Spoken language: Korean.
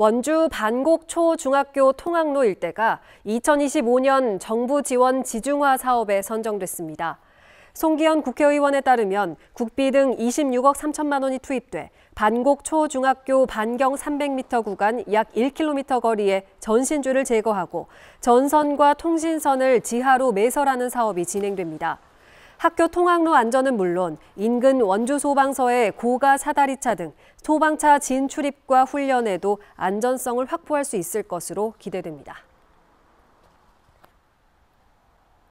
원주 반곡초중학교 통학로 일대가 2025년 정부 지원 지중화 사업에 선정됐습니다. 송기현 국회의원에 따르면 국비 등 26억 3천만 원이 투입돼 반곡초중학교 반경 300m 구간 약 1km 거리에 전신줄을 제거하고 전선과 통신선을 지하로 매설하는 사업이 진행됩니다. 학교 통학로 안전은 물론 인근 원주 소방서의 고가 사다리차 등 소방차 진출입과 훈련에도 안전성을 확보할 수 있을 것으로 기대됩니다.